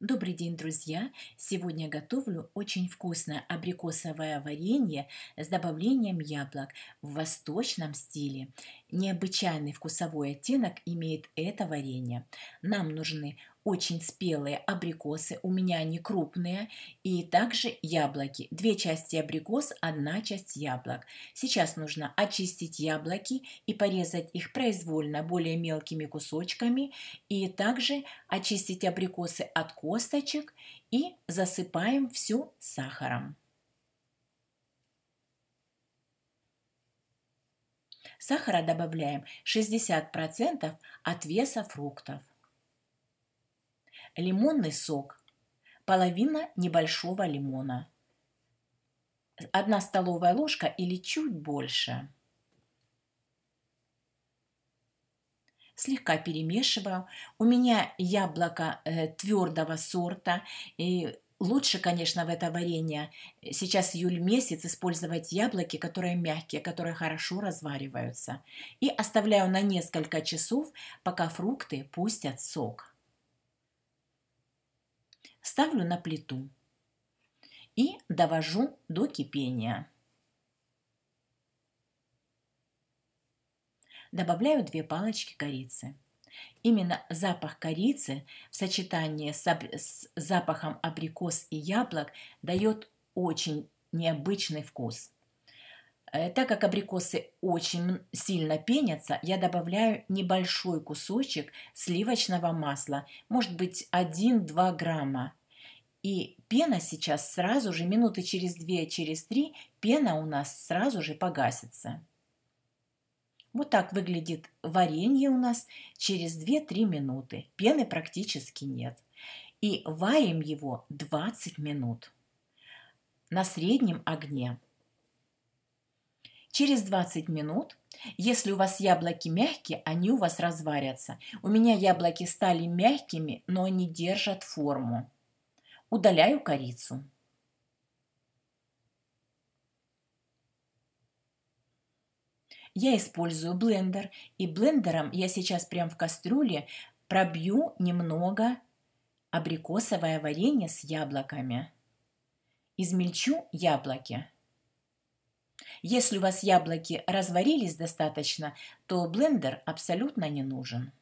Добрый день, друзья! Сегодня готовлю очень вкусное абрикосовое варенье с добавлением яблок в восточном стиле. Необычайный вкусовой оттенок имеет это варенье. Нам нужны очень спелые абрикосы, у меня они крупные, и также яблоки. Две части абрикос, одна часть яблок. Сейчас нужно очистить яблоки и порезать их произвольно более мелкими кусочками, и также очистить абрикосы от косточек и засыпаем все сахаром. Сахара добавляем 60% от веса фруктов лимонный сок, половина небольшого лимона, 1 столовая ложка или чуть больше. Слегка перемешиваю. У меня яблоко э, твердого сорта и Лучше, конечно, в это варенье сейчас июль месяц использовать яблоки, которые мягкие, которые хорошо развариваются. И оставляю на несколько часов, пока фрукты пустят сок ставлю на плиту и довожу до кипения. Добавляю две палочки корицы. Именно запах корицы в сочетании с, аб- с запахом абрикос и яблок дает очень необычный вкус. Э, так как абрикосы очень сильно пенятся, я добавляю небольшой кусочек сливочного масла, может быть 1-2 грамма. И пена сейчас сразу же, минуты через 2, через 3, пена у нас сразу же погасится. Вот так выглядит варенье у нас через 2-3 минуты. Пены практически нет. И варим его 20 минут на среднем огне. Через 20 минут, если у вас яблоки мягкие, они у вас разварятся. У меня яблоки стали мягкими, но они держат форму. Удаляю корицу. Я использую блендер, и блендером я сейчас прямо в кастрюле пробью немного абрикосовое варенье с яблоками. Измельчу яблоки. Если у вас яблоки разварились достаточно, то блендер абсолютно не нужен.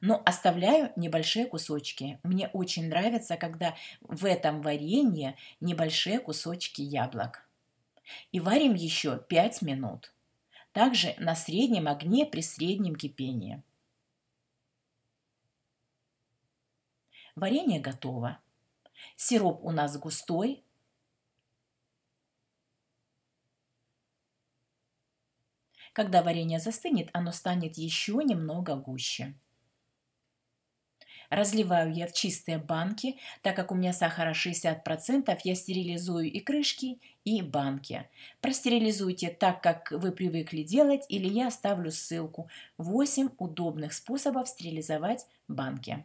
Но оставляю небольшие кусочки. Мне очень нравится, когда в этом варенье небольшие кусочки яблок. И варим еще 5 минут. Также на среднем огне при среднем кипении. Варенье готово. Сироп у нас густой, Когда варенье застынет, оно станет еще немного гуще. Разливаю я в чистые банки, так как у меня сахара 60%, я стерилизую и крышки, и банки. Простерилизуйте так, как вы привыкли делать, или я оставлю ссылку. 8 удобных способов стерилизовать банки.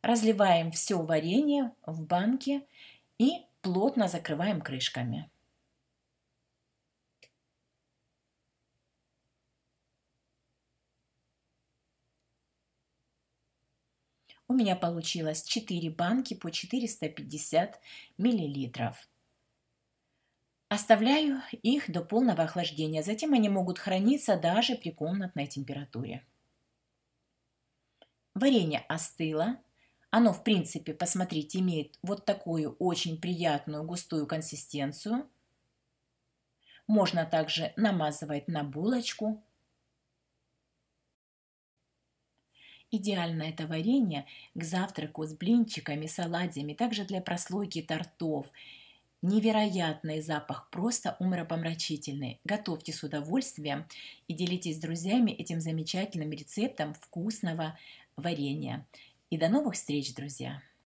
Разливаем все варенье в банки и плотно закрываем крышками. У меня получилось 4 банки по 450 миллилитров. Оставляю их до полного охлаждения. Затем они могут храниться даже при комнатной температуре. Варенье остыло. Оно, в принципе, посмотрите, имеет вот такую очень приятную густую консистенцию. Можно также намазывать на булочку Идеально это варенье к завтраку с блинчиками, салатами, также для прослойки тортов. Невероятный запах, просто умропомрачительный. Готовьте с удовольствием и делитесь с друзьями этим замечательным рецептом вкусного варенья. И до новых встреч, друзья!